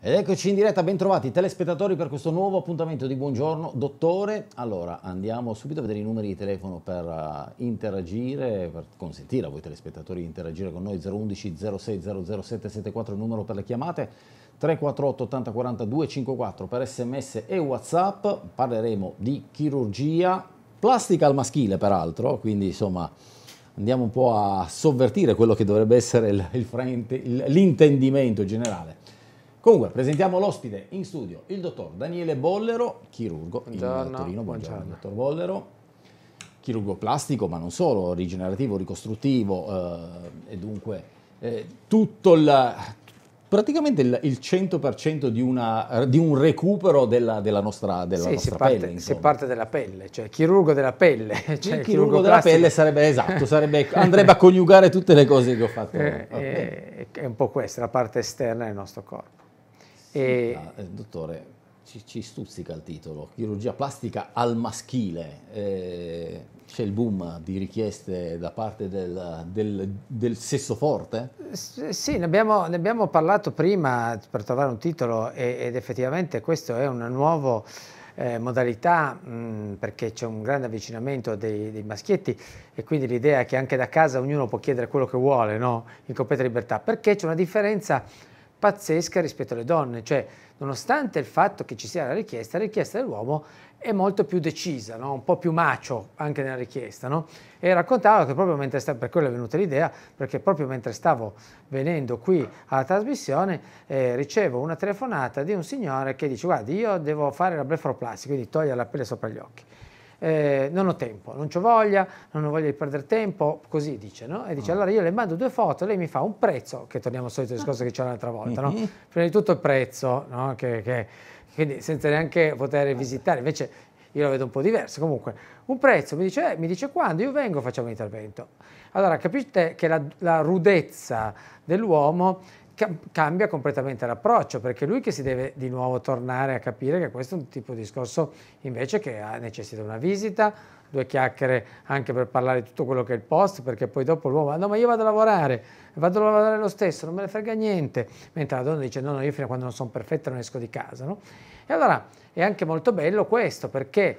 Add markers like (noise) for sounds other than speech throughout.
Ed eccoci in diretta, bentrovati telespettatori per questo nuovo appuntamento di Buongiorno Dottore. Allora, andiamo subito a vedere i numeri di telefono per uh, interagire, per consentire a voi telespettatori di interagire con noi 011 06 00774 il numero per le chiamate, 348 80 40 254 per sms e whatsapp. Parleremo di chirurgia plastica al maschile peraltro, quindi insomma andiamo un po' a sovvertire quello che dovrebbe essere l'intendimento generale. Comunque, presentiamo l'ospite in studio, il dottor Daniele Bollero, chirurgo buongiorno, in Torino. Buongiorno, buongiorno. dottor Bollero. Chirurgo plastico, ma non solo, rigenerativo, ricostruttivo eh, e dunque eh, tutto il, praticamente il, il 100% di, una, di, un recupero della, della nostra, della sì, nostra si parte, pelle. Insomma. Si parte della pelle, cioè chirurgo della pelle. (laughs) Cioè il chirurgo, chirurgo della pelle sarebbe esatto, sarebbe, (laughs) andrebbe a coniugare tutte le cose che ho fatto. Eh, okay. Eh, è un po' questa, la parte esterna del nostro corpo. E... Ah, dottore, ci, ci, stuzzica il titolo, chirurgia plastica al maschile. Eh, c'è il boom di richieste da parte del, del, del sesso forte? S- sì, ne abbiamo, ne abbiamo, parlato prima per trovare un titolo e, ed effettivamente questo è un nuovo... Eh, modalità mh, mm, perché c'è un grande avvicinamento dei, dei, maschietti e quindi l'idea è che anche da casa ognuno può chiedere quello che vuole no? in completa libertà perché c'è una differenza pazzesca rispetto alle donne, cioè nonostante il fatto che ci sia la richiesta, la richiesta dell'uomo è molto più decisa, no? un po' più macio anche nella richiesta. No? E raccontavo che proprio mentre stavo, per quello è venuta l'idea, perché proprio mentre stavo venendo qui alla trasmissione eh, ricevo una telefonata di un signore che dice guardi io devo fare la blefaroplastica, quindi togliere la pelle sopra gli occhi eh, non ho tempo, non ho voglia, non ho voglia di perdere tempo, così dice, no? E dice, oh. allora io le mando due foto, lei mi fa un prezzo, che torniamo al solito discorso che c'era l'altra volta, no? Mm-hmm. Prima di tutto il prezzo, no? Che, che, quindi senza neanche poter visitare, invece io la vedo un po' diversa, comunque un prezzo, mi dice, eh, mi dice quando, io vengo, facciamo un intervento. Allora capite che la, la rudezza dell'uomo cambia completamente l'approccio, perché è lui che si deve di nuovo tornare a capire che questo è un tipo di discorso invece che ah, necessita una visita, due chiacchiere anche per parlare di tutto quello che è il post, perché poi dopo l'uomo, ah, no ma io vado a lavorare, vado a lavorare lo stesso, non me ne frega niente, mentre la donna dice no, no, io fino a quando non sono perfetta non esco di casa. No? E allora è anche molto bello questo, perché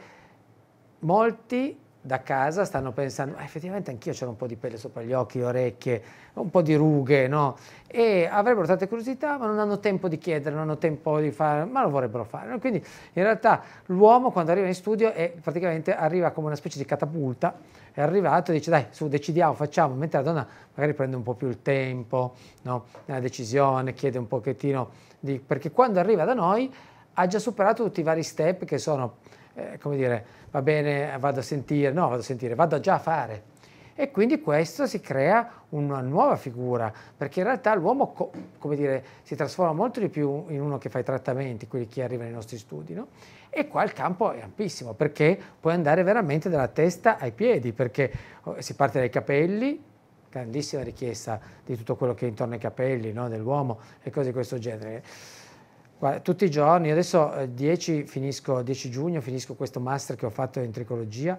molti da casa stanno pensando, ah, effettivamente anch'io c'era un po' di pelle sopra gli occhi, le orecchie, un po' di rughe, no? E avrebbero tante curiosità, ma non hanno tempo di chiedere, non hanno tempo di fare, ma lo vorrebbero fare. Quindi in realtà l'uomo quando arriva in studio è praticamente arriva come una specie di catapulta, è arrivato e dice dai, su, decidiamo, facciamo, mentre la donna magari prende un po' più il tempo, no? Nella decisione, chiede un pochettino di... perché quando arriva da noi ha già superato tutti i vari step che sono eh, come dire, va bene, vado a sentire, no, vado a sentire, vado già a fare. E quindi questo si crea una nuova figura, perché in realtà l'uomo, come dire, si trasforma molto di più in uno che fa i trattamenti, quelli che arriva nei nostri studi, no? E qua il campo è ampissimo, perché puoi andare veramente dalla testa ai piedi, perché oh, si parte dai capelli, grandissima richiesta di tutto quello che è intorno ai capelli no? dell'uomo e cose di questo genere Guarda, tutti i giorni, adesso 10, eh, finisco, 10 giugno finisco questo master che ho fatto in tricologia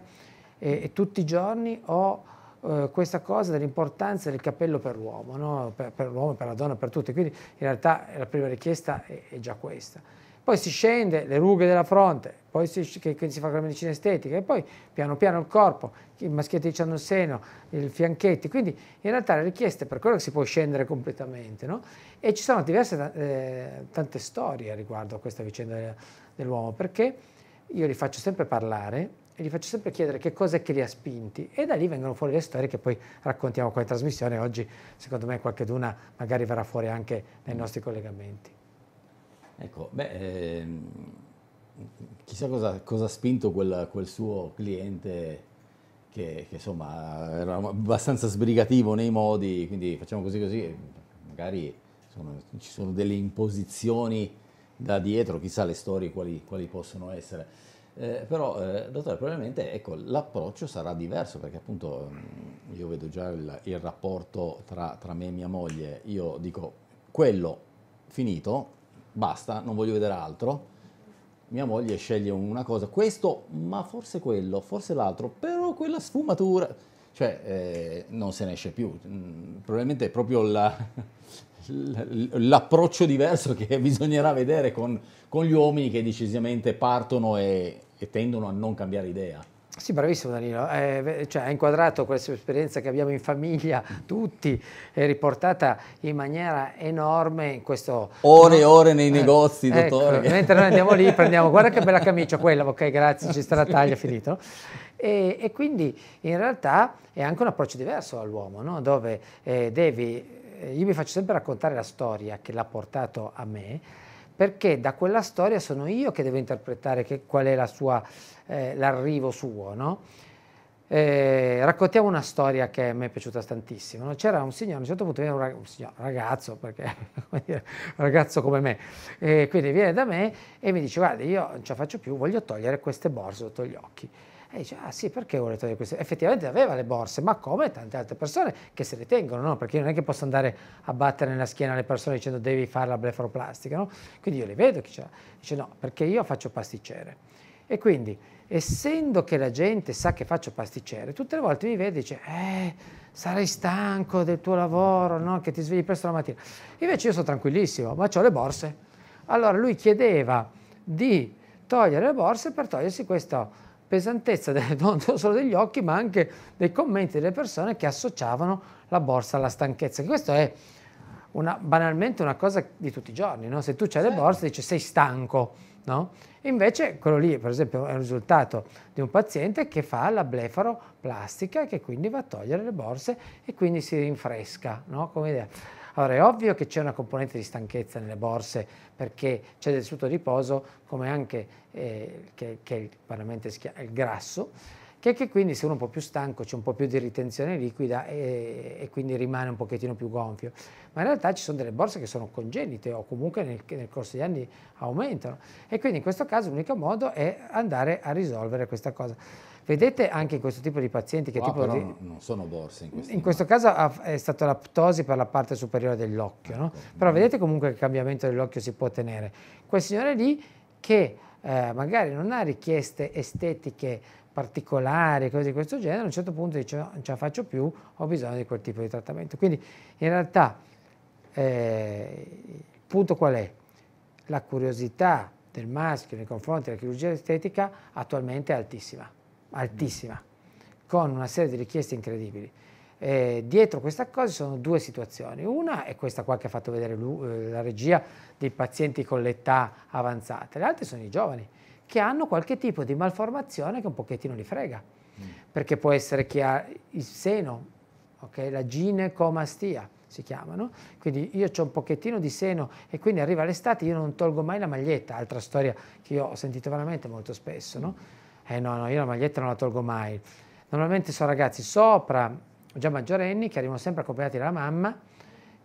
e, e tutti i giorni ho eh, questa cosa dell'importanza del cappello per l'uomo, no? per, per l'uomo, per la donna, per tutti. Quindi in realtà la prima richiesta è, è già questa. Poi si scende, le rughe della fronte, poi si, che, che si fa con la medicina estetica e poi piano piano il corpo, i maschietti hanno il seno, i fianchetti, quindi in realtà le richieste per quello che si può scendere completamente no? e ci sono diverse eh, tante storie riguardo a questa vicenda dell'uomo perché io li faccio sempre parlare e gli faccio sempre chiedere che cosa è che li ha spinti e da lì vengono fuori le storie che poi raccontiamo con in trasmissione oggi secondo me qualche d'una magari verrà fuori anche nei nostri collegamenti. Ecco, beh, eh, chissà cosa, cosa, ha spinto quel, quel suo cliente che, che, insomma era abbastanza sbrigativo nei modi, quindi facciamo così così, magari insomma, ci sono delle imposizioni da dietro, chissà le storie quali, quali possono essere. Eh, però, eh, dottore, probabilmente ecco, l'approccio sarà diverso perché appunto mm, io vedo già il, il rapporto tra, tra me e mia moglie, io dico quello finito, basta, non voglio vedere altro. Mia moglie sceglie una cosa, questo, ma forse quello, forse l'altro, però quella sfumatura, cioè eh, non se ne esce più. Mm, probabilmente è proprio la, (laughs) l'approccio diverso che (laughs) bisognerà vedere con, con, gli uomini che decisamente partono e, e tendono a non cambiare idea. Sì, bravissimo Danilo, eh, cioè, ha inquadrato questa esperienza che abbiamo in famiglia (laughs) tutti, è riportata in maniera enorme in questo... Ore e ore nei eh, negozi, eh, dottore. (laughs) mentre noi andiamo lì, prendiamo, guarda che bella camicia quella, ok grazie, ci sta la taglia, (laughs) finito. E, e quindi in realtà è anche un approccio diverso all'uomo, no? dove eh, devi, eh, io mi faccio sempre raccontare la storia che l'ha portato a me, perché da quella storia sono io che devo interpretare che, qual è la sua, eh, l'arrivo suo. No? Eh, raccontiamo una storia che a me è piaciuta tantissimo. No? C'era un signore, a un certo punto viene un, rag- un signore, ragazzo, perché (laughs) come un ragazzo come me, eh, quindi viene da me e mi dice guarda io non ce la faccio più, voglio togliere queste borse sotto gli occhi. E dice, ah sì, perché vuole togliere queste? Effettivamente aveva le borse, ma come tante altre persone che se le tengono, no? Perché io non è che posso andare a battere nella schiena le persone dicendo devi fare la blefaroplastica, no? Quindi io le vedo chi ce Dice, no, perché io faccio pasticcere. E quindi, essendo che la gente sa che faccio pasticcere, tutte le volte mi vede e dice, eh, sarai stanco del tuo lavoro, no? Che ti svegli presto la mattina. Invece io sono tranquillissimo, ma ho le borse. Allora lui chiedeva di togliere le borse per togliersi questo pesantezza delle, (laughs) non solo degli occhi ma anche dei commenti delle persone che associavano la borsa alla stanchezza. Questo è una, banalmente una cosa di tutti i giorni, no? se tu c'hai le certo. borse dici sei stanco, no? invece quello lì per esempio è un risultato di un paziente che fa la blefaroplastica e che quindi va a togliere le borse e quindi si rinfresca no? come idea. Allora è ovvio che c'è una componente di stanchezza nelle borse perché c'è del tessuto di riposo come anche eh, che, che è il grasso, che, che, quindi se uno è un po' più stanco c'è un po' più di ritenzione liquida e, e, quindi rimane un pochettino più gonfio. Ma in realtà ci sono delle borse che sono congenite o comunque nel, nel corso degli anni aumentano e quindi in questo caso l'unico modo è andare a risolvere questa cosa. Vedete anche questo tipo di pazienti che ah, tipo di... non sono borse in questo In questo caso è stata la ptosi per la parte superiore dell'occhio, ecco. no? Però mm. vedete comunque che il cambiamento dell'occhio si può tenere. Quel signore lì che eh, magari non ha richieste estetiche particolari, cose di questo genere, a un certo punto dice non ce la faccio più, ho bisogno di quel tipo di trattamento. Quindi in realtà eh, il punto qual è? La curiosità del maschio nei confronti della chirurgia estetica attualmente è altissima altissima, con una serie di richieste incredibili. Eh, dietro questa cosa ci sono due situazioni. Una è questa qua che ha fatto vedere lui, eh, la regia dei pazienti con l'età avanzata, le altre sono i giovani che hanno qualche tipo di malformazione che un pochettino li frega, mm. perché può essere che ha il seno, okay? la ginecomastia si chiamano, quindi io ho un pochettino di seno e quindi arriva l'estate io non tolgo mai la maglietta, altra storia che io ho sentito veramente molto spesso, no? eh no, no, io la maglietta non la tolgo mai. Normalmente sono ragazzi sopra, già maggiorenni, che arrivano sempre accompagnati dalla mamma,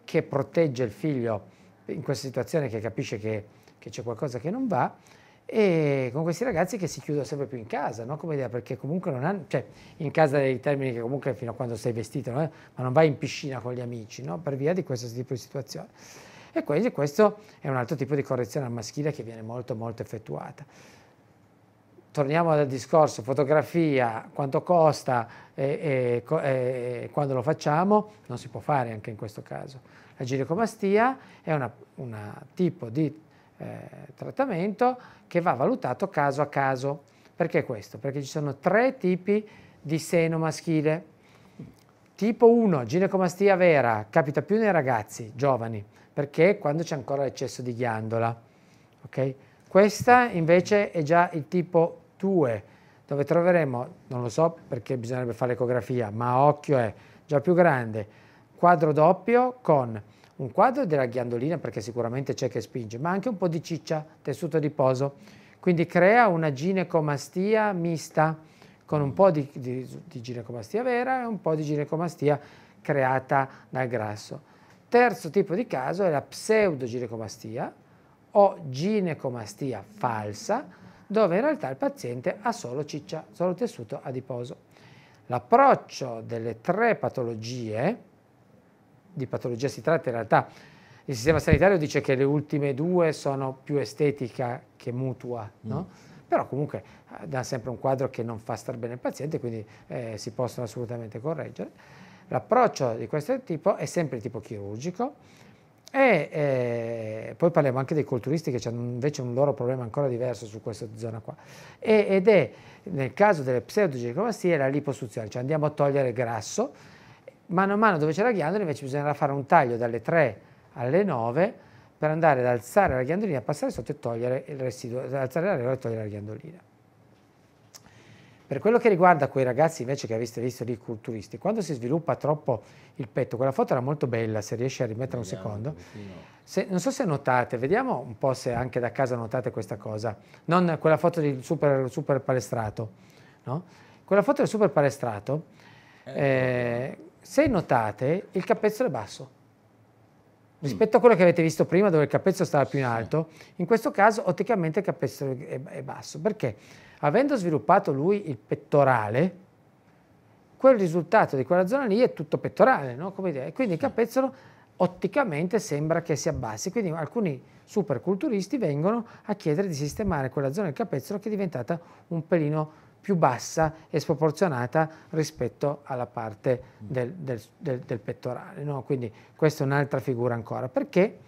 che protegge il figlio in questa situazione, che capisce che, che c'è qualcosa che non va, e con questi ragazzi che si chiudono sempre più in casa, no? come idea, perché comunque non hanno, cioè in casa dei termini che comunque fino a quando sei vestito, no? ma non vai in piscina con gli amici, no? per via di questo tipo di situazione. E quindi questo è un altro tipo di correzione al maschile che viene molto molto effettuata torniamo al discorso fotografia, quanto costa e, e, e, quando lo facciamo, non si può fare anche in questo caso. La ginecomastia è un tipo di eh, trattamento che va valutato caso a caso. Perché questo? Perché ci sono tre tipi di seno maschile. Tipo 1, ginecomastia vera, capita più nei ragazzi giovani, perché quando c'è ancora l'eccesso di ghiandola. Okay? Questa invece è già il tipo 2 dove troveremo, non lo so perché bisognerebbe fare l'ecografia, ma occhio è già più grande, quadro doppio con un quadro della ghiandolina perché sicuramente c'è che spinge, ma anche un po' di ciccia, tessuto adiposo, quindi crea una ginecomastia mista con un po' di, di, di ginecomastia vera e un po' di ginecomastia creata dal grasso. Terzo tipo di caso è la pseudoginecomastia o ginecomastia falsa, dove in realtà il paziente ha solo ciccia, solo tessuto adiposo. L'approccio delle tre patologie, di patologia si tratta in realtà, il sistema sanitario dice che le ultime due sono più estetica che mutua, mm. no? mm. però comunque eh, dà sempre un quadro che non fa star bene il paziente, quindi eh, si possono assolutamente correggere. L'approccio di questo tipo è sempre il tipo chirurgico, e eh, poi parliamo anche dei culturisti che hanno invece un loro problema ancora diverso su questa zona qua. E, ed è nel caso delle pseudoginecomastie la liposuzione, cioè andiamo a togliere grasso, mano a mano dove c'è la ghiandola invece bisognerà fare un taglio dalle 3 alle 9 per andare ad alzare la ghiandolina, passare sotto e togliere il residuo, alzare la regola e togliere la ghiandolina. Per quello che riguarda quei ragazzi invece che avete visto lì culturisti, quando si sviluppa troppo il petto, quella foto era molto bella, se riesci a rimettere un secondo, se, non so se notate, vediamo un po' se anche da casa notate questa cosa, non quella foto del super, super palestrato, no? quella foto del super palestrato, eh, eh. eh se notate il capezzolo è basso. Mm. Rispetto a quello che avete visto prima, dove il capezzolo stava più in alto, in questo caso otticamente il capezzolo è, è basso. Perché? Avendo sviluppato lui il pettorale, quel risultato di quella zona lì è tutto pettorale, no? come idea. Quindi il capezzolo otticamente sembra che si abbassi, quindi alcuni superculturisti vengono a chiedere di sistemare quella zona del capezzolo che è diventata un pelino più bassa e sproporzionata rispetto alla parte del, del, del, del pettorale. No? Quindi questa è un'altra figura ancora, perché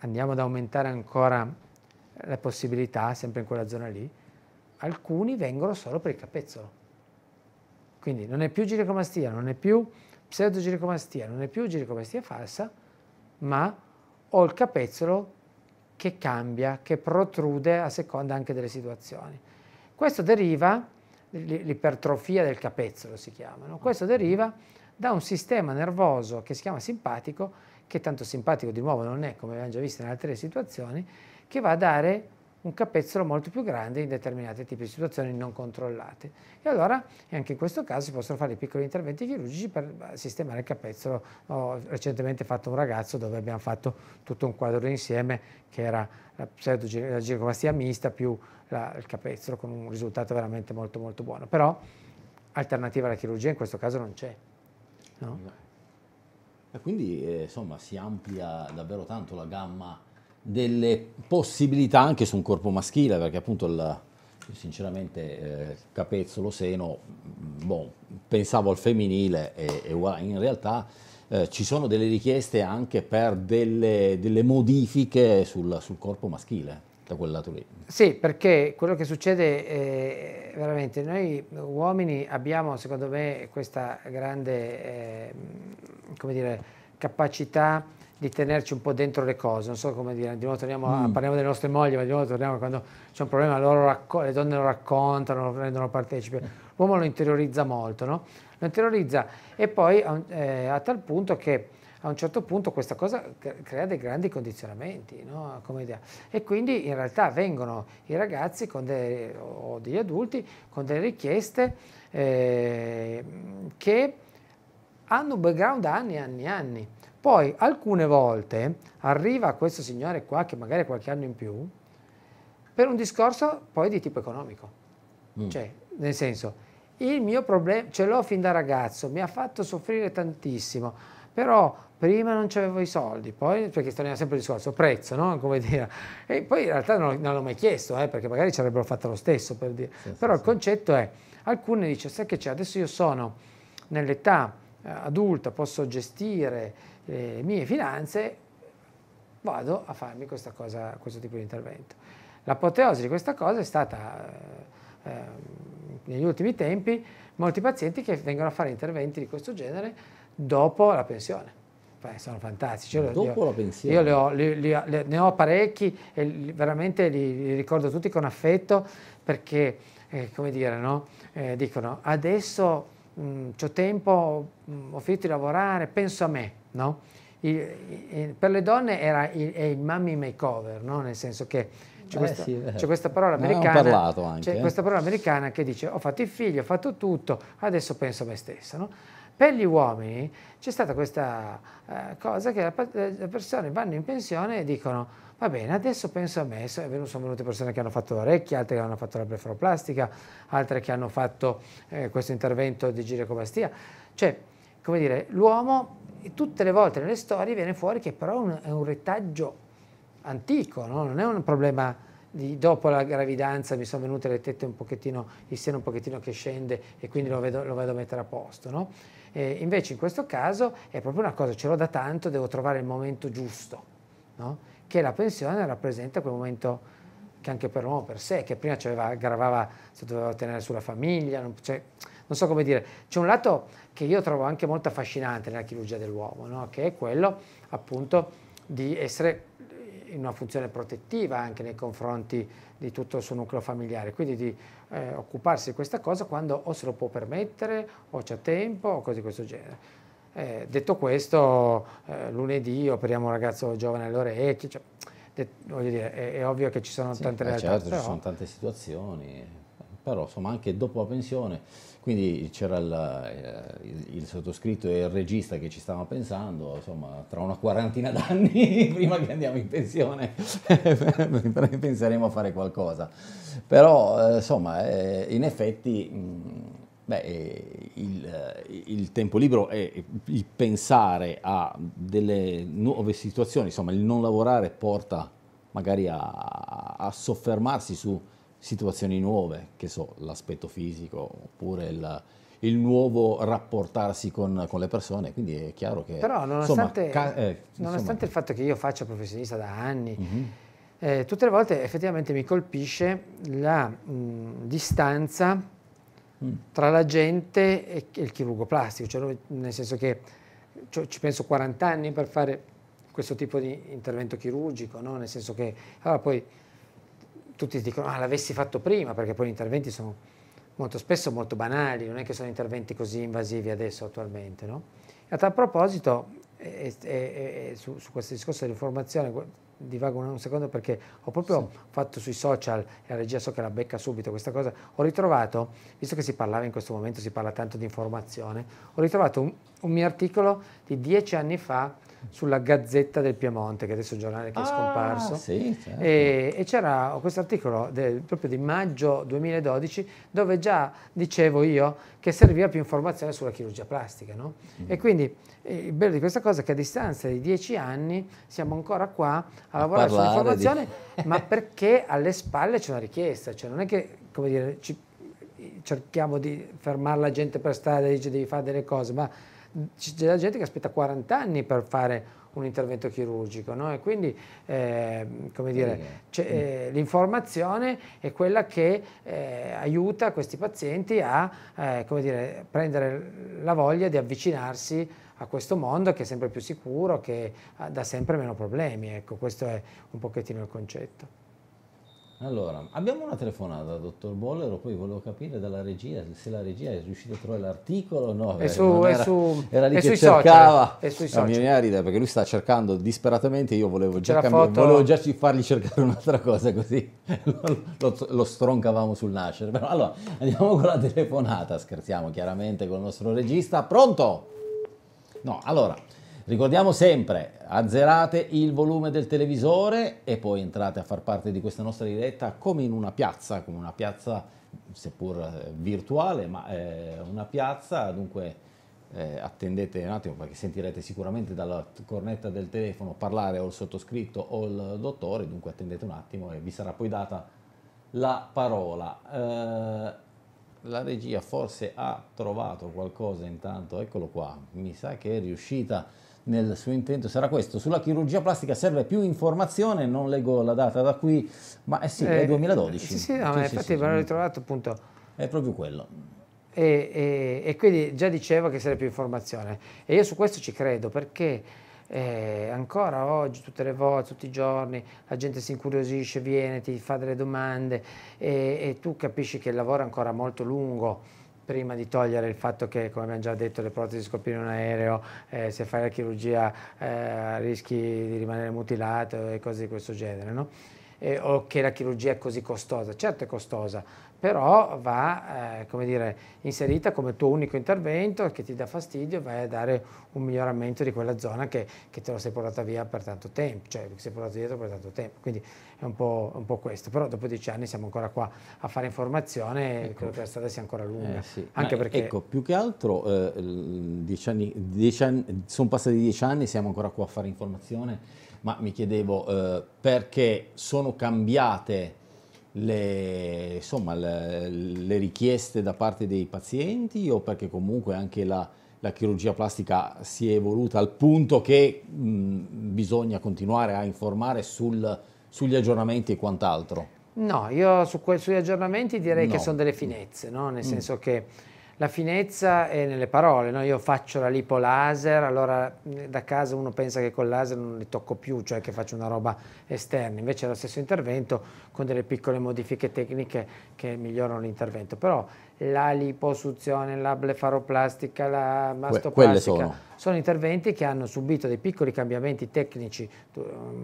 andiamo ad aumentare ancora le possibilità, sempre in quella zona lì, alcuni vengono solo per il capezzolo. Quindi non è più ginecomastia, non è più pseudoginecomastia, non è più ginecomastia falsa, ma ho il capezzolo che cambia, che protrude a seconda anche delle situazioni. Questo deriva, l'ipertrofia del capezzolo si chiama, no? questo deriva da un sistema nervoso che si chiama simpatico, che tanto simpatico di nuovo non è, come abbiamo già visto in altre situazioni, che va a dare un capezzolo molto più grande in determinati tipi di situazioni non controllate. E allora anche in questo caso si possono fare piccoli interventi chirurgici per eh, sistemare il capezzolo. Ho recentemente fatto un ragazzo dove abbiamo fatto tutto un quadro insieme che era eh, la pseudogirocoplastia mista più la, il capezzolo con un risultato veramente molto molto buono. Però alternativa alla chirurgia in questo caso non c'è. No. E quindi eh, insomma si amplia davvero tanto la gamma delle possibilità anche su un corpo maschile, perché appunto il, sinceramente eh, capezzolo, seno, mm, boh, pensavo al femminile e, e in realtà eh, ci sono delle richieste anche per delle, delle modifiche sul, sul, corpo maschile. Da quel lato lì. Sì, perché quello che succede è eh, veramente, noi uomini abbiamo secondo me questa grande eh, come dire, capacità di tenerci un po' dentro le cose, non so come dire, di nuovo torniamo a, mm. parliamo delle nostre mogli, ma di nuovo torniamo quando c'è un problema, racco- le donne lo raccontano, lo rendono partecipe, l'uomo lo interiorizza molto, no? lo interiorizza e poi eh, a tal punto che a un certo punto questa cosa crea dei grandi condizionamenti, no? E quindi in realtà vengono i ragazzi dei, o degli adulti con delle richieste eh, che hanno un background da anni e anni e anni. Poi alcune volte arriva questo signore qua che magari ha qualche anno in più per un discorso poi di tipo economico. Mm. Cioè, nel senso, il mio problema ce l'ho fin da ragazzo, mi ha fatto soffrire tantissimo, però prima non c'avevo i soldi, poi perché torniamo sempre il discorso prezzo, no? (laughs) Come dire. E poi in realtà non, non l'ho mai chiesto, eh, perché magari ci avrebbero fatto lo stesso per dire. Sì, però sì, il concetto è alcune dicono: "Sai che c'è? Adesso io sono nell'età eh, adulta, posso gestire le mie finanze, vado a farmi cosa, questo tipo di intervento. L'apoteosi di questa cosa è stata eh, ehm, negli ultimi tempi molti pazienti che vengono a fare interventi di questo genere dopo la pensione. Beh, sono fantastici. Io, dopo io, la pensione. Io le ho, le, le, le, ne ho parecchi e li, veramente li, li, ricordo tutti con affetto perché, eh, come dire, no? eh, dicono adesso ho tempo, mh, ho finito di lavorare, penso a me no? il, il, per le donne era il, è il mommy makeover, no? nel senso che c'è, eh questa, sì, eh. c'è, questa, parola americana, anche, c'è eh. questa parola americana che dice ho fatto i figli, ho fatto tutto, adesso penso a me stessa. No? Per gli uomini c'è stata questa eh, cosa che le persone vanno in pensione e dicono va bene, adesso penso a me, sono venute persone che hanno fatto l'orecchia, altre che hanno fatto la blefaroplastica, altre che hanno fatto questo intervento di girecobastia. Cioè, come dire, l'uomo tutte le volte nelle storie viene fuori che però un, è un retaggio antico, no? non è un problema di dopo la gravidanza mi sono venute le tette un pochettino, il seno un pochettino che scende e quindi lo, vedo, lo vado mettere a posto. No? invece in questo caso è proprio una cosa, ce l'ho da tanto, devo trovare il momento giusto, no? che la pensione rappresenta quel momento che anche per l'uomo per sé, che prima ci aveva, gravava se doveva tenere sulla famiglia, non, cioè, non so come dire, c'è un lato che io trovo anche molto affascinante nella chirurgia dell'uomo, no? che è quello appunto di essere in una funzione protettiva anche nei confronti di tutto il suo nucleo familiare, quindi di eh, occuparsi di questa cosa quando o se lo può permettere o c'è tempo o cose di questo genere. Eh, detto questo, eh, lunedì operiamo un ragazzo giovane alle orecchie, cioè, dire, è, è, ovvio che ci sono sì, tante realtà. Certo, ci sono tante situazioni, però insomma anche dopo la pensione quindi c'era eh, il, il, sottoscritto e il regista che ci stavano pensando, insomma, tra una quarantina (laughs) d'anni, prima che andiamo in pensione, (laughs) penseremo a fare qualcosa. Però, eh, insomma, eh, in effetti... Mm, beh, il, il, tempo libero e il pensare a delle nuove situazioni, insomma il non lavorare porta magari a, a soffermarsi su situazioni nuove, che so, l'aspetto fisico oppure il, il nuovo rapportarsi con, con, le persone, quindi è chiaro che... Però nonostante, insomma, ca- eh, nonostante il fatto che io faccia professionista da anni, mm-hmm. eh, tutte le volte effettivamente mi colpisce la mh, distanza mm. tra la gente e il chirurgo plastico, cioè, nel senso che cioè, ci penso 40 anni per fare questo tipo di intervento chirurgico, no? nel senso che allora poi tutti dicono, ah l'avessi fatto prima, perché poi gli interventi sono molto spesso molto banali, non è che sono interventi così invasivi adesso attualmente. No? A tal proposito, e, e, e, su, su, questo discorso dell'informazione, divago un, un secondo perché ho proprio sì. fatto sui social, e la regia so che la becca subito questa cosa, ho ritrovato, visto che si parlava in questo momento, si parla tanto di informazione, ho ritrovato un, un mio articolo di dieci anni fa sulla Gazzetta del Piemonte, che adesso è un giornale che è ah, scomparso, sì, certo. e, e, c'era questo articolo proprio di maggio 2012 dove già dicevo io che serviva più informazione sulla chirurgia plastica. No? Mm. E quindi eh, il bello di questa cosa è che a distanza di dieci anni siamo ancora qua a, a lavorare sull'informazione, di... (laughs) ma perché alle spalle c'è una richiesta, cioè non è che come dire, ci, cerchiamo di fermare la gente per strada e dice devi fare delle cose, ma c'è gente che aspetta 40 anni per fare un intervento chirurgico no? e quindi eh, dire, mm. eh, l'informazione è quella che eh, aiuta questi pazienti a eh, dire, prendere la voglia di avvicinarsi a questo mondo che è sempre più sicuro, che eh, dà sempre meno problemi. Ecco, questo è un pochettino il concetto. Allora, abbiamo una telefonata, dottor Bollero, poi volevo capire dalla regia se la regia è riuscita a trovare l'articolo o no. È eh, su, era, è su, era lì è che cercava social, è sui social. la mia perché lui sta cercando disperatamente, io volevo, già, cambiare, volevo già, fargli cercare (laughs) un'altra cosa così lo, (laughs) lo, lo, stroncavamo sul nascere. Però allora, andiamo con la telefonata, scherziamo chiaramente con il nostro regista. Pronto? No, allora... Ricordiamo sempre, azzerate il volume del televisore e poi entrate a far parte di questa nostra diretta come in una piazza, come una piazza seppur eh, virtuale, ma eh, una piazza, dunque eh, attendete un attimo perché sentirete sicuramente dalla cornetta del telefono parlare o il sottoscritto o il dottore, dunque attendete un attimo e vi sarà poi data la parola. Eh, la regia forse ha trovato qualcosa intanto, eccolo qua, mi sa che è riuscita nel suo intento sarà questo. Sulla chirurgia plastica serve più informazione, non leggo la data da qui, ma eh sì, eh, è 2012. Sì, sì, no, sì, infatti sì, l'ho ritrovato appunto. È proprio quello. E, e, e, quindi già diceva che serve più informazione e io su questo ci credo perché eh, ancora oggi, tutte le volte, tutti i giorni, la gente si incuriosisce, viene, ti fa delle domande e, e tu capisci che il lavoro è ancora molto lungo prima di togliere il fatto che, come abbiamo già detto, le protesi scoprire un aereo, eh, se fai la chirurgia eh, rischi di rimanere mutilato e cose di questo genere, no? eh, o che la chirurgia è così costosa. Certo è costosa, però va eh, come dire, inserita come tuo unico intervento che ti dà fastidio, vai a dare un miglioramento di quella zona che, che te lo sei portata via per tanto tempo, cioè sei portato dietro per tanto tempo, quindi è un po', un po questo, però dopo dieci anni siamo ancora qua a fare informazione ecco. e credo che la strada sia ancora lunga. Eh, sì. Anche Ma perché... Ecco, più che altro eh, dieci anni, dieci anni, sono passati dieci anni, e siamo ancora qua a fare informazione ma mi chiedevo eh, perché sono cambiate le, insomma, le, le, richieste da parte dei pazienti o perché comunque anche la, la chirurgia plastica si è evoluta al punto che mh, bisogna continuare a informare sul, sugli aggiornamenti e quant'altro? No, io su que- sugli aggiornamenti direi no. che sono delle finezze, no? nel mm. senso che la finezza è nelle parole, no? io faccio la lipo laser, allora mm, da casa uno pensa che col laser non li tocco più, cioè che faccio una roba esterna, invece è lo stesso intervento con delle piccole modifiche tecniche che migliorano l'intervento, però la liposuzione, la blefaroplastica, la mastoplastica. Que sono. sono. interventi che hanno subito dei piccoli cambiamenti tecnici,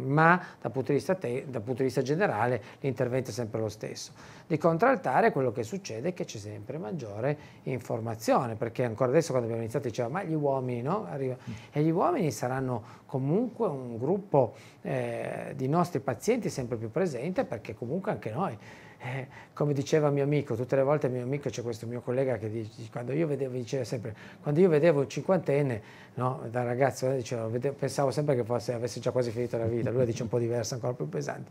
ma dal punto di vista, punto di vista generale l'intervento è sempre lo stesso. Di contraltare quello che succede è che c'è sempre maggiore informazione, perché ancora adesso quando abbiamo iniziato diceva ma gli uomini no? Arriva. E gli uomini saranno comunque un gruppo eh, di nostri pazienti sempre più presente perché comunque anche noi eh, come diceva mio amico, tutte le volte mio amico c'è questo mio collega che dice, quando io vedevo, diceva sempre, quando io vedevo cinquantenne, no, da ragazzo, eh, diceva, vedevo, pensavo sempre che fosse, avesse già quasi finito la vita, lui la dice un po' diversa, ancora più pesante.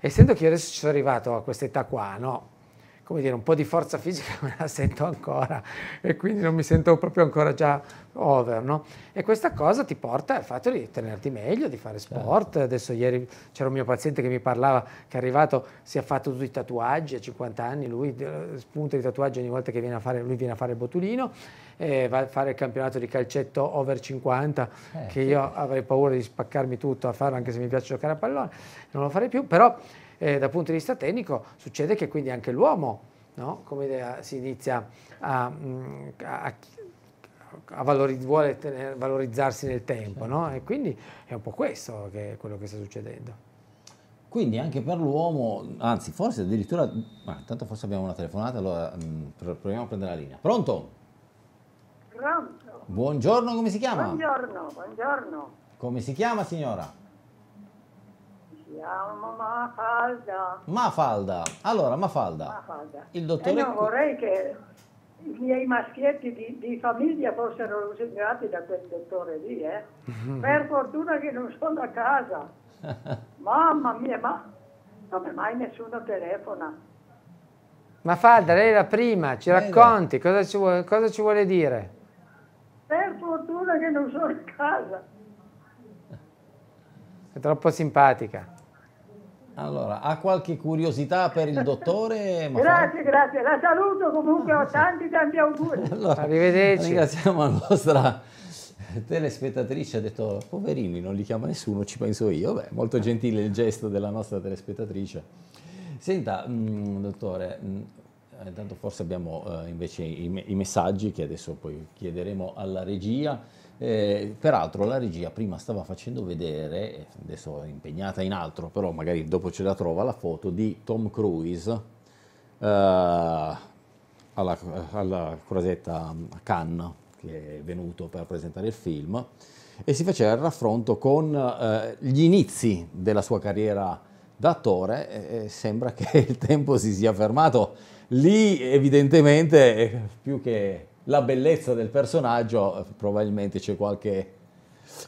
Essendo che io adesso ci sono arrivato a questa età qua, no, come dire, un po' di forza fisica (laughs) me la sento ancora e quindi non mi sento proprio ancora già over, no? E questa cosa ti porta al fatto di tenerti meglio, di fare certo. sport. Adesso ieri c'era un mio paziente che mi parlava che è arrivato, si è fatto tutti i tatuaggi a 50 anni, lui eh, spunta i tatuaggi ogni volta che viene a fare, lui viene a fare il botulino, eh, va a fare il campionato di calcetto over 50, eh, che io avrei paura di spaccarmi tutto a farlo anche se mi piace giocare a pallone, non lo farei più, però eh, dal punto di vista tecnico, succede che quindi anche l'uomo no? si inizia a, mm, a, a valoriz vuole tenere, valorizzarsi nel tempo no? e quindi è un po' questo che è quello che sta succedendo. Quindi anche per l'uomo, anzi forse addirittura, ma tanto forse abbiamo una telefonata, allora mh, mm, proviamo a prendere la linea. Pronto? Pronto. Buongiorno, come si chiama? Buongiorno, buongiorno. Come si chiama signora? chiamo Mafalda. Mafalda, allora Mafalda. Mafalda. Il eh, dottore... E non vorrei che i miei maschietti di, di famiglia fossero lusingati da quel dottore lì, eh. Mhm. per fortuna che non sono a casa. (laughs) Mamma mia, ma come mai nessuno telefona? Ma Falda, lei è la prima, ci Venga. racconti, cosa ci, vuole, cosa ci vuole dire? Per fortuna che non sono a casa. È troppo simpatica. Allora, ha qualche curiosità per il dottore? (laughs) grazie, grazie, la saluto comunque, ho (laughs) tanti tanti auguri. (laughs) Allora, Arrivederci. Ringraziamo la nostra telespettatrice, ha detto poverini, non li chiama nessuno, ci penso io. Beh, molto gentile il gesto della nostra telespettatrice. Senta, mh, mm, dottore, mh, mm, eh, intanto forse abbiamo eh, invece i, i messaggi che adesso poi chiederemo alla regia. Eh, peraltro la regia prima stava facendo vedere, adesso è impegnata in altro, però magari dopo ce la trova la foto di Tom Cruise eh, alla, alla Crosetta Cannes che è venuto per presentare il film e si faceva il raffronto con eh, gli inizi della sua carriera d'attore, attore, sembra (laughs) che il tempo si sia fermato lì evidentemente più che la bellezza del personaggio, eh, probabilmente c'è qualche,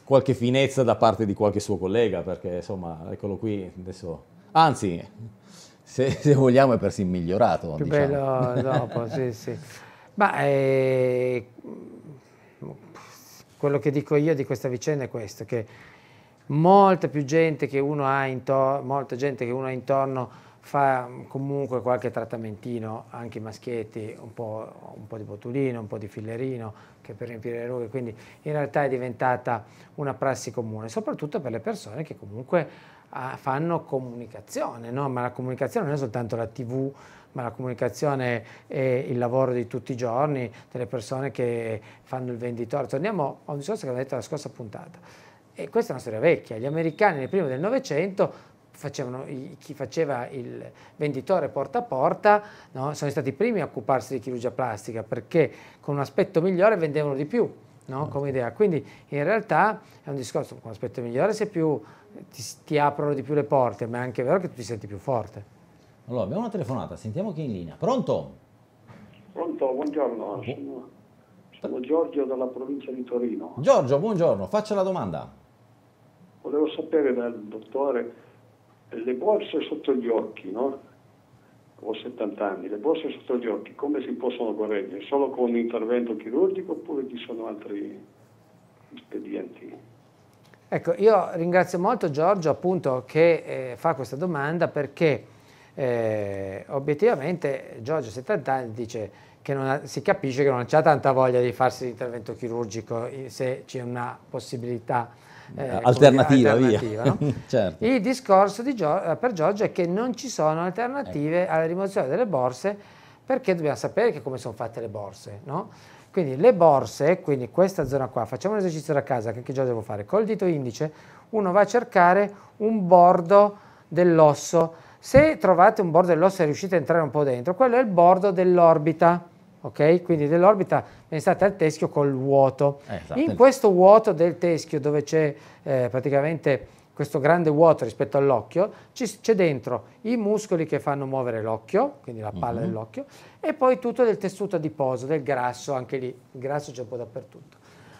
qualche finezza da parte di qualche suo collega, perché insomma, eccolo qui, adesso... Anzi, se, (laughs) se vogliamo è persino migliorato. Più diciamo. bello dopo, (laughs) sì, sì. Ma eh, quello che dico io di questa vicenda è questo, che molta più gente che uno ha intorno, molta gente che uno ha intorno fa mm, comunque qualche trattamentino anche i maschietti, un po', un po', di botulino, un po' di fillerino che per riempire le rughe, quindi in realtà è diventata una prassi comune, soprattutto per le persone che comunque ah, fanno comunicazione, no? ma la comunicazione non è soltanto la tv, ma la comunicazione è il lavoro di tutti i giorni, delle persone che fanno il venditore. Torniamo cioè, a un discorso che avevo detto la scorsa puntata. E questa è una storia vecchia, gli americani nel primo del Novecento facevano, chi faceva il venditore porta a porta no? sono stati i primi a occuparsi di chirurgia plastica perché con un aspetto migliore vendevano di più no? Certo. come idea. Quindi in realtà è un discorso, con un aspetto migliore se più ti, ti aprono di più le porte, ma è anche vero che tu ti senti più forte. Allora, abbiamo una telefonata, sentiamo chi è in linea. Pronto? Pronto, buongiorno. Sono, sono Giorgio dalla provincia di Torino. Giorgio, buongiorno, faccia la domanda. Volevo sapere dal dottore le borse sotto gli occhi, no? Ho 70 anni, le borse sotto gli occhi, come si possono correggere? Solo con un intervento chirurgico oppure ci sono altri spedienti? Ecco, io ringrazio molto Giorgio appunto che eh, fa questa domanda perché eh, obiettivamente Giorgio 70 anni dice che ha, si capisce che non c'è tanta voglia di farsi l'intervento chirurgico eh, se c'è una possibilità eh, alternativa, alternativa via. No? (laughs) certo. Il discorso di Gio eh, per Giorgio è che non ci sono alternative ecco. alla rimozione delle borse perché dobbiamo sapere che come sono fatte le borse. No? Quindi le borse, quindi questa zona qua, facciamo un esercizio da casa, che già devo fare? Col dito indice uno va a cercare un bordo dell'osso. Se trovate un bordo dell'osso e riuscite a entrare un po' dentro, quello è il bordo dell'orbita okay? quindi dell'orbita pensate al teschio col vuoto. Eh, esatto. In questo vuoto del teschio dove c'è eh, praticamente questo grande vuoto rispetto all'occhio, c'è dentro i muscoli che fanno muovere l'occhio, quindi la palla mm -hmm. dell'occhio, e poi tutto del tessuto adiposo, del grasso, anche lì, il grasso c'è un po' dappertutto.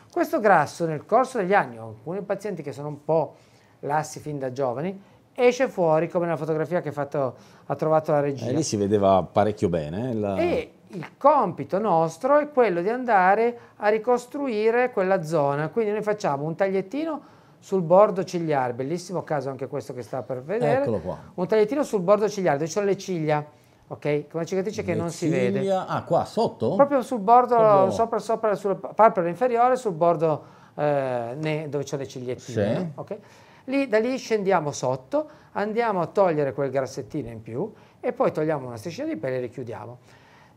Questo grasso nel corso degli anni, alcuni pazienti che sono un po' lassi fin da giovani, esce fuori come nella fotografia che fatto, ha trovato la regina. E eh, lì si vedeva parecchio bene. Eh, la... E il compito nostro è quello di andare a ricostruire quella zona, quindi noi facciamo un tagliettino sul bordo cigliare, bellissimo caso anche questo che sta per vedere, Eccolo qua. un tagliettino sul bordo cigliare dove ci sono le ciglia, ok? Con una cicatrice che non ciglia, si vede. Ah, qua sotto? Proprio sul bordo, Proprio... sopra, sopra, sulla palpebra inferiore, sul bordo eh, dove c'è le cigliettine, sì. ok? Lì, da lì scendiamo sotto, andiamo a togliere quel grassettino in più e poi togliamo una striscia di pelle e richiudiamo.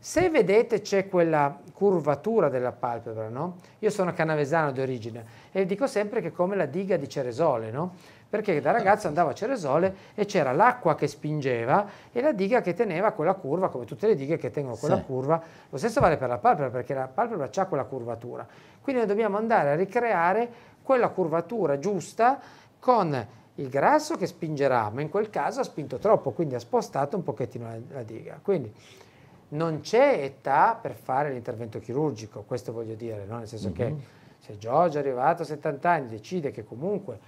Se vedete c'è quella curvatura della palpebra, no? Io sono canavesano di origine e dico sempre che è come la diga di Ceresole, no? Perché da ragazzo andavo a Ceresole e c'era l'acqua che spingeva e la diga che teneva quella curva, come tutte le dighe che tengono quella sì. curva. Lo stesso vale per la palpebra, perché la palpebra ha quella curvatura. Quindi noi dobbiamo andare a ricreare quella curvatura giusta con il grasso che spingerà, ma in quel caso ha spinto troppo, quindi ha spostato un pochettino la, la diga. Quindi non c'è età per fare l'intervento chirurgico, questo voglio dire, no? nel senso mm-hmm. che mhm. se Giorgio è arrivato a 70 anni decide che comunque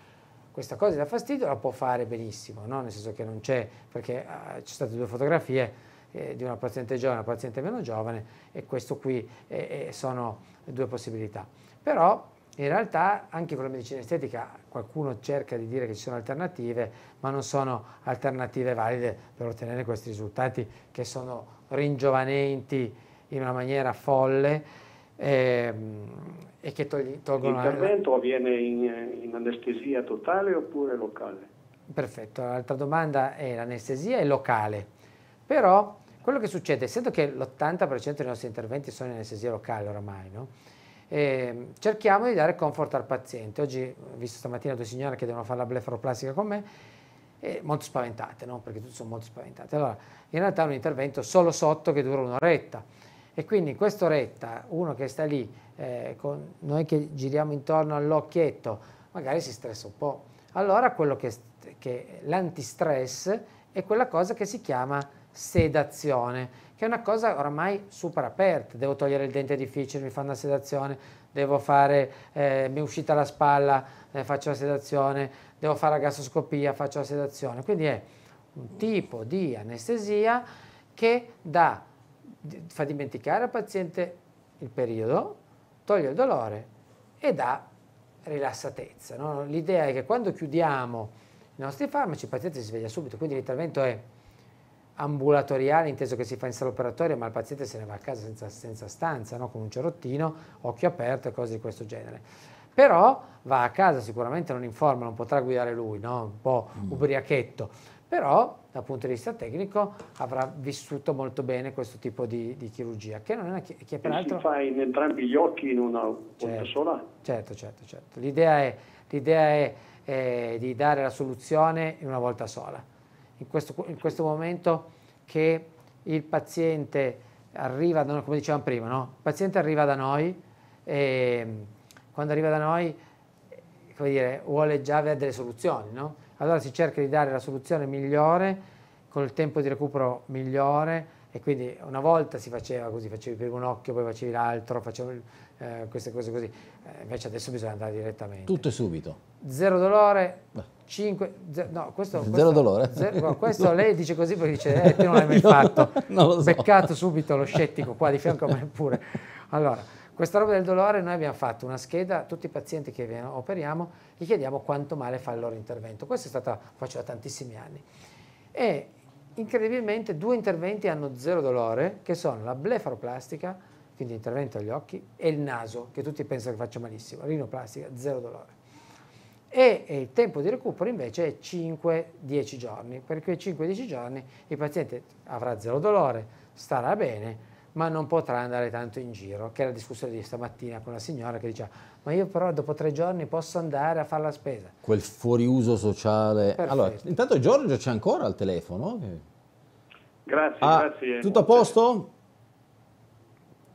questa cosa dà fastidio, la può fare benissimo, no? nel senso che non c'è, perché ah, ci sono state due fotografie eh, di una paziente giovane e una paziente meno giovane e questo qui eh, eh sono due possibilità. Però in realtà anche con la medicina estetica qualcuno cerca di dire che ci sono alternative, ma non sono alternative valide per ottenere questi risultati che sono ringiovanenti in una maniera folle e, ehm, e che togli, tolgono... L'intervento avviene in, in anestesia totale oppure locale? Perfetto, l'altra domanda è l'anestesia è locale, però quello che succede, essendo che l'80% dei nostri interventi sono in anestesia locale oramai, no? E ehm, cerchiamo di dare comfort al paziente. Oggi ho visto stamattina due signore che devono fare la blefaroplastica con me e molto spaventate, no? perché tutti sono molto spaventati. Allora, in realtà è un intervento solo sotto che dura un'oretta e quindi in quest'oretta uno che sta lì, eh, con noi che giriamo intorno all'occhietto, magari si stressa un po'. Allora quello che, che l'antistress è quella cosa che si chiama sedazione che è una cosa ormai super aperta, devo togliere il dente difficile, mi fanno una sedazione, devo fare, eh, mi è uscita la spalla, eh, faccio la sedazione, devo fare la gastroscopia, faccio la sedazione, quindi è un tipo di anestesia che dà, fa dimenticare al paziente il periodo, toglie il dolore e dà rilassatezza. No? L'idea è che quando chiudiamo i nostri farmaci il paziente si sveglia subito, quindi l'intervento è ambulatoriale, inteso che si fa in sala operatoria, ma il paziente se ne va a casa senza, senza stanza, no? con un cerottino, occhio aperto e cose di questo genere. Però va a casa, sicuramente non informa, non potrà guidare lui, no? un po' mm. ubriachetto, però dal punto di vista tecnico avrà vissuto molto bene questo tipo di, di chirurgia, che, non è, una che, che peraltro... Si fa in entrambi gli occhi in una, certo, sola? Certo, certo, certo. L'idea è, è, è di dare la soluzione in una volta sola in questo, in questo momento che il paziente arriva da noi, come dicevamo prima, no? il paziente arriva da noi e quando arriva da noi come dire, vuole già avere delle soluzioni, no? allora si cerca di dare la soluzione migliore con il tempo di recupero migliore e quindi una volta si faceva così, facevi prima un occhio, poi facevi l'altro, facevi eh, queste cose così, eh, invece adesso bisogna andare direttamente. Tutto e subito. Zero dolore. Beh 5, no, questo, questo, zero dolore. Zero, questo lei dice così perché dice, eh, tu non l'hai mai (laughs) fatto. no, non so. Beccato subito lo scettico qua di fianco a me pure. Allora, questa roba del dolore noi abbiamo fatto una scheda, tutti i pazienti che operiamo gli chiediamo quanto male fa il loro intervento. Questo è stato, faccio da tantissimi anni. E incredibilmente due interventi hanno zero dolore, che sono la blefaroplastica, quindi intervento agli occhi, e il naso, che tutti pensano che faccia malissimo, rinoplastica, zero dolore e, e il tempo di recupero invece è 5-10 giorni, per quei 5-10 giorni il paziente avrà zero dolore, starà bene, ma non potrà andare tanto in giro, che è la discussione di stamattina con la signora che diceva ma io però dopo tre giorni posso andare a fare la spesa. Quel fuoriuso sociale. Perfetto. Allora, intanto Giorgio c'è ancora al telefono? Grazie, ah, grazie. Tutto a posto?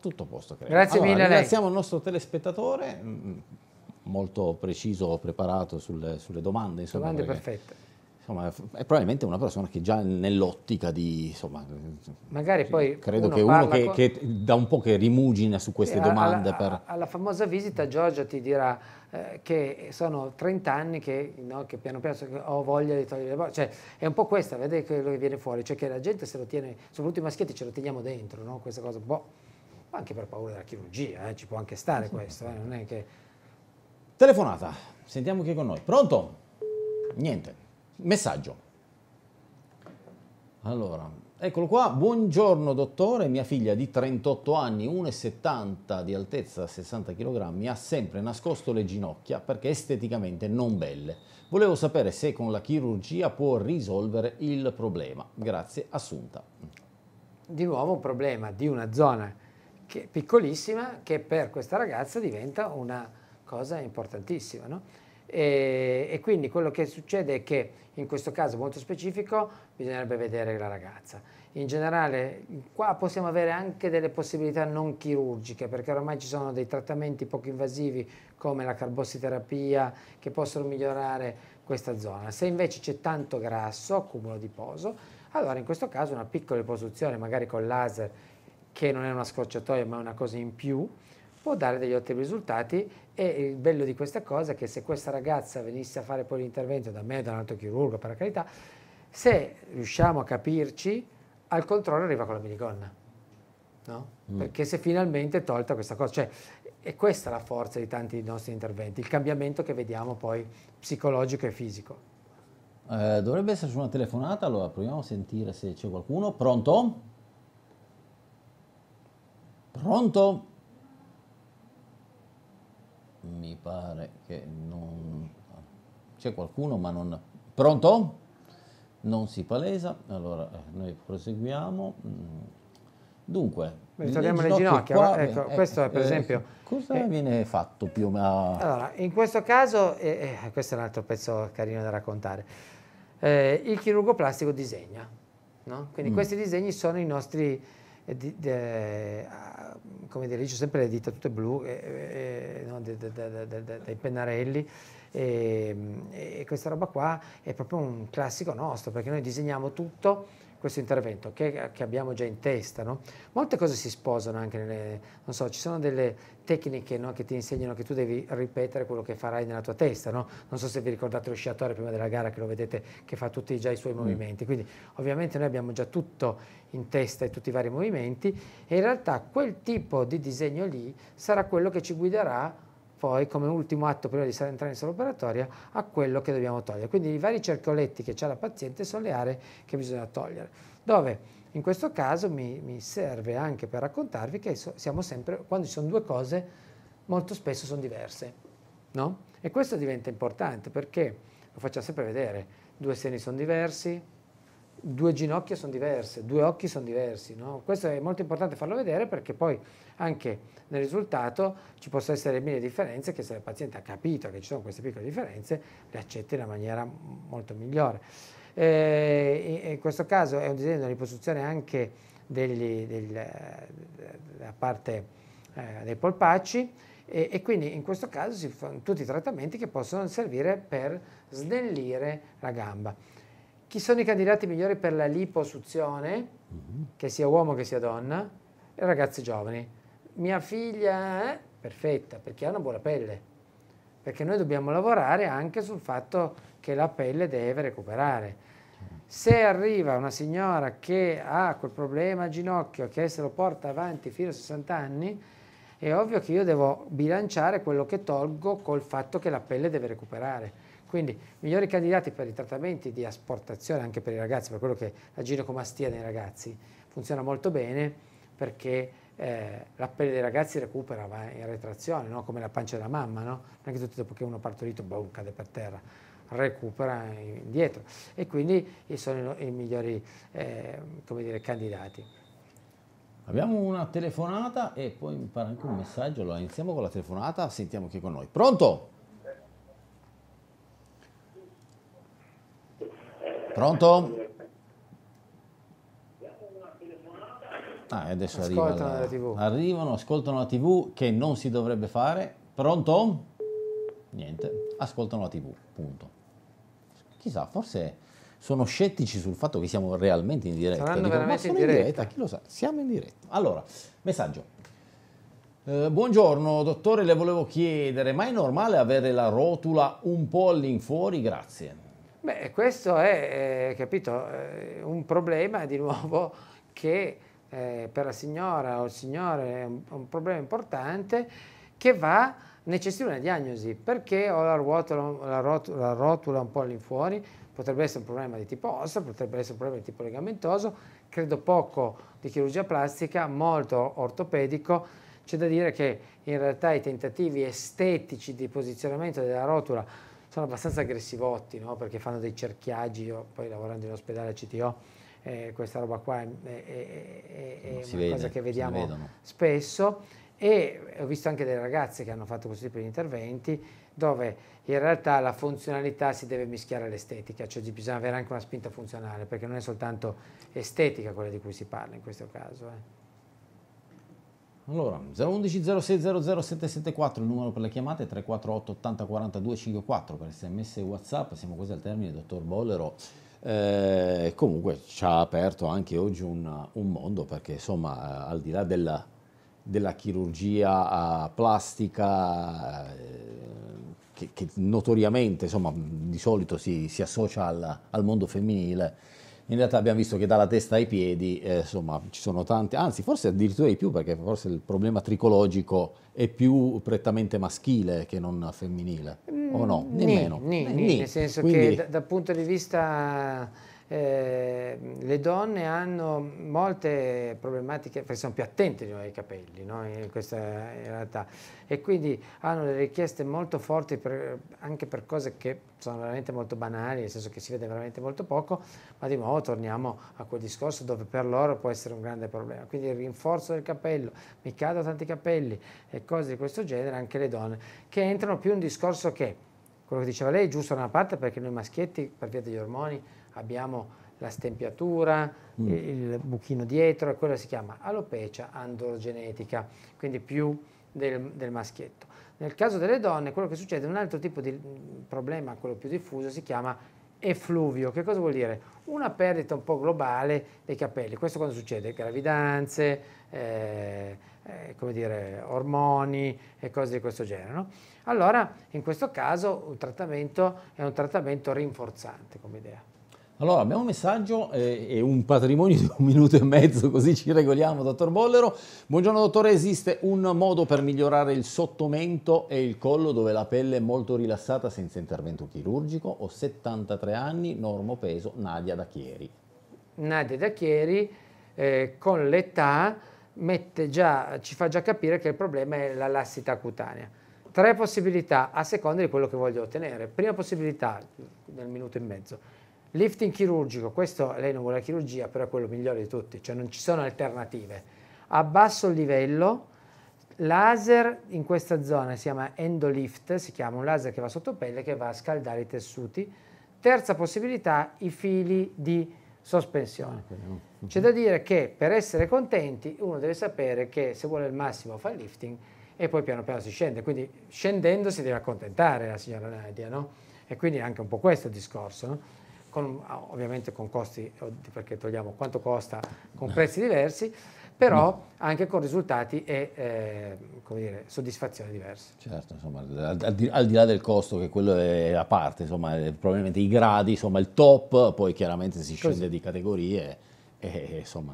Tutto a posto, credo. Grazie allora, mille. a lei. Ringraziamo il nostro telespettatore. Mm, mm molto preciso, preparato sulle, sulle domande. Insomma, domande perché, perfette. Insomma, è probabilmente una persona che già nell'ottica di... Insomma, Magari poi... Credo uno che uno che, con... che, da un po' che rimugina su queste sì, domande. Alla, per... alla famosa visita Giorgia ti dirà eh, che sono 30 anni che, no, che piano piano ho voglia di togliere le bolle. Cioè, è un po' questa, vedete quello che viene fuori. Cioè che la gente se lo tiene, soprattutto i maschietti ce lo teniamo dentro, no? questa cosa. Boh, anche per paura della chirurgia, eh, ci può anche stare sì. questo, eh, non è che Telefonata, sentiamo chi è con noi. Pronto? Niente. Messaggio. Allora, eccolo qua. Buongiorno dottore, mia figlia di 38 anni, 1,70 di altezza, 60 kg, ha sempre nascosto le ginocchia perché esteticamente non belle. Volevo sapere se con la chirurgia può risolvere il problema. Grazie, Assunta. Di nuovo un problema di una zona che, piccolissima che per questa ragazza diventa una cosa importantissima. No? E, e, quindi quello che succede è che in questo caso molto specifico bisognerebbe vedere la ragazza. In generale qua possiamo avere anche delle possibilità non chirurgiche perché ormai ci sono dei trattamenti poco invasivi come la carbossiterapia che possono migliorare questa zona. Se invece c'è tanto grasso, accumulo di poso, allora in questo caso una piccola liposuzione magari col laser che non è una scorciatoia ma è una cosa in più può dare degli ottimi risultati e il bello di questa cosa è che se questa ragazza venisse a fare poi l'intervento da me, da un altro chirurgo, per la carità, se riusciamo a capirci, al controllo arriva con la minigonna, no? mm. Perché se finalmente è tolta questa cosa, cioè è questa la forza di tanti dei nostri interventi, il cambiamento che vediamo poi psicologico e fisico. Eh, dovrebbe esserci una telefonata, allora proviamo a sentire se c'è qualcuno. Pronto? Pronto? mi pare che non... c'è qualcuno ma non... Pronto? Non si palesa, allora eh, noi proseguiamo. Mm. Dunque, torniamo alle ginocchia, qua, ecco, eh, eh questo è per eh, esempio... Cosa eh, viene fatto più o meno? Allora, in questo caso, eh, questo è un altro pezzo carino da raccontare, il chirurgo plastico disegna, no? quindi mm. questi disegni sono i nostri di, de, ah, come dire, dice sempre le dita tutte blu eh, eh, no, de, de, dai pennarelli ehm, e, e questa roba qua è proprio un classico nostro perché noi disegniamo tutto questo intervento che, che, abbiamo già in testa. No? Molte cose si sposano anche nelle, non so, ci sono delle tecniche no, che ti insegnano che tu devi ripetere quello che farai nella tua testa. No? Non so se vi ricordate lo sciatore prima della gara che lo vedete che fa tutti già i suoi mm. movimenti. Quindi ovviamente noi abbiamo già tutto in testa e tutti i vari movimenti e in realtà quel tipo di disegno lì sarà quello che ci guiderà poi come ultimo atto prima di entrare in sala operatoria a quello che dobbiamo togliere. Quindi i vari cercoletti che ha la paziente sono le aree che bisogna togliere, dove in questo caso mi, mi serve anche per raccontarvi che siamo sempre, quando ci sono due cose molto spesso sono diverse, no? E questo diventa importante perché, lo facciamo sempre vedere, due seni sono diversi, due ginocchia sono diverse, due occhi sono diversi, no? Questo è molto importante farlo vedere perché poi anche nel risultato ci possono essere mille differenze che se il paziente ha capito che ci sono queste piccole differenze le accetti in una maniera molto migliore. Eh, in questo caso è un disegno di ricostruzione anche degli, degli, della parte eh, dei polpacci e, e, quindi in questo caso si fanno tutti i trattamenti che possono servire per snellire la gamba. Chi sono i candidati migliori per la liposuzione, mm-hmm. che sia uomo che sia donna? I ragazzi giovani mia figlia è eh? perfetta perché ha una buona pelle. Perché noi dobbiamo lavorare anche sul fatto che la pelle deve recuperare. Se arriva una signora che ha quel problema a ginocchio che se lo porta avanti fino a 60 anni, è ovvio che io devo bilanciare quello che tolgo col fatto che la pelle deve recuperare. Quindi migliori candidati per i trattamenti di asportazione anche per i ragazzi, per quello che la ginecomastia dei ragazzi funziona molto bene perché eh, la pelle dei ragazzi recupera, va in retrazione, no? come la pancia della mamma, no? non è che tutto dopo che uno partorito boom, cade per terra, recupera indietro e quindi sono i, migliori eh, dire, candidati. Abbiamo una telefonata e poi mi pare anche un messaggio, allora iniziamo con la telefonata, sentiamo chi è con noi. Pronto? Pronto? Ah, e adesso ascoltano arriva la, la TV. Arrivano, ascoltano la TV che non si dovrebbe fare. Pronto? Niente, ascoltano la TV, punto. Chissà, forse sono scettici sul fatto che siamo realmente in diretta. Saranno Dico, veramente in diretta. in diretta. Chi lo sa, siamo in diretta. Allora, messaggio. Eh, buongiorno dottore, le volevo chiedere, ma è normale avere la rotula un po' all'infuori? Grazie. Beh, questo è, eh, capito, eh, un problema di nuovo che eh, per la signora o il signore è un, un problema importante che va necessita una diagnosi perché ho la ruotola, la rotula, la rotula un po' all'infuori, potrebbe essere un problema di tipo ossa, potrebbe essere un problema di tipo legamentoso, credo poco di chirurgia plastica, molto ortopedico, c'è da dire che in realtà i tentativi estetici di posizionamento della rotula sono abbastanza aggressivotti, no? perché fanno dei cerchiaggi, io poi lavorando in ospedale a CTO eh, questa roba qua è, è, è una vede, cosa che vediamo spesso e ho visto anche delle ragazze che hanno fatto questo tipo di interventi dove in realtà la funzionalità si deve mischiare all'estetica, cioè bisogna avere anche una spinta funzionale perché non è soltanto estetica quella di cui si parla in questo caso. Eh. Allora, 011 06 774 il numero per le chiamate, 348 80 42 54 per sms e whatsapp, siamo quasi al termine, dottor Bollero eh, comunque ci ha aperto anche oggi un, un mondo perché insomma eh, al di là della, della chirurgia eh, plastica eh, che, che, notoriamente insomma, di solito si, si associa al, al mondo femminile, in realtà abbiamo visto che dalla testa ai piedi eh, insomma, ci sono tante, anzi forse addirittura di più perché forse il problema tricologico è più prettamente maschile che non femminile, mm, o no? Mm, Nemmeno. Nì, nì, nì, nel senso Quindi, che dal punto di vista Ehm, le donne hanno molte problematiche, perché sono più attente di noi ai capelli, no? in questa realtà, e quindi hanno delle richieste molto forti per, anche per cose che sono veramente molto banali, nel senso che si vede veramente molto poco, ma di nuovo torniamo a quel discorso dove per loro può essere un grande problema. Quindi il rinforzo del capello, mi cadono tanti capelli e cose di questo genere, anche le donne, che entrano più in un discorso che quello che diceva lei è giusto da una parte perché noi maschietti, per via degli ormoni, abbiamo la stempiatura, mm. il buchino dietro, e quella si chiama alopecia androgenetica, quindi più del, del, maschietto. Nel caso delle donne, quello che succede, è un altro tipo di mm, problema, quello più diffuso, si chiama effluvio. Che cosa vuol dire? Una perdita un po' globale dei capelli. Questo quando succede? Gravidanze, eh, eh, come dire, ormoni e cose di questo genere. No? Allora, in questo caso, il trattamento è un trattamento rinforzante come idea. Allora, abbiamo un messaggio e, eh, e un patrimonio di un minuto e mezzo, così ci regoliamo, dottor Bollero. Buongiorno, dottore, esiste un modo per migliorare il sottomento e il collo dove la pelle è molto rilassata senza intervento chirurgico? Ho 73 anni, normo peso, Nadia da Chieri. Nadia da Chieri, eh, con l'età, già, ci fa già capire che il problema è la lassità cutanea. Tre possibilità a seconda di quello che voglio ottenere. Prima possibilità, nel minuto e mezzo, Lifting chirurgico, questo lei non vuole la chirurgia, però è quello migliore di tutti, cioè non ci sono alternative. Abbasso il livello, laser in questa zona si chiama endolift, si chiama un laser che va sotto pelle che va a scaldare i tessuti. Terza possibilità, i fili di sospensione. Ah, C'è da dire che per essere contenti uno deve sapere che se vuole il massimo fa il lifting e poi piano piano si scende, quindi scendendo si deve accontentare la signora Nadia, no? E quindi anche un po' questo il discorso, no? con, ah, ovviamente con costi, eh, perché togliamo quanto costa, con eh. prezzi diversi, però mm. anche con risultati e eh, dire, soddisfazioni diverse. Certo, insomma, al di, al, di, là del costo, che quello è a parte, insomma, probabilmente i gradi, insomma, il top, poi chiaramente si scende Così. di categorie e, e insomma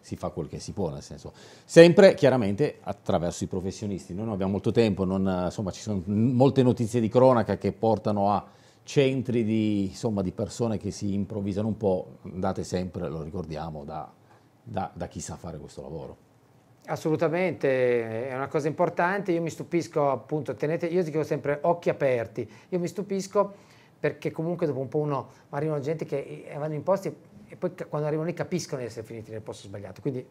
si fa quel che si può, nel senso, sempre chiaramente attraverso i professionisti. Noi non abbiamo molto tempo, non, insomma, ci sono molte notizie di cronaca che portano a centri di, insomma, di, persone che si improvvisano un po', andate sempre, lo ricordiamo, da, da, da chi sa fare questo lavoro. Assolutamente, è una cosa importante, io mi stupisco appunto, tenete, io dico sempre occhi aperti, io mi stupisco perché comunque dopo un po' uno, ma arrivano gente che eh, vanno in posti e poi quando arrivano lì capiscono di essere finiti nel posto sbagliato, quindi...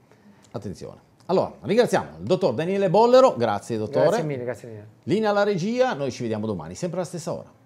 Attenzione. Allora, ringraziamo il dottor Daniele Bollero, grazie dottore. Grazie mille, grazie mille. Linea alla regia, noi ci vediamo domani, sempre alla stessa ora.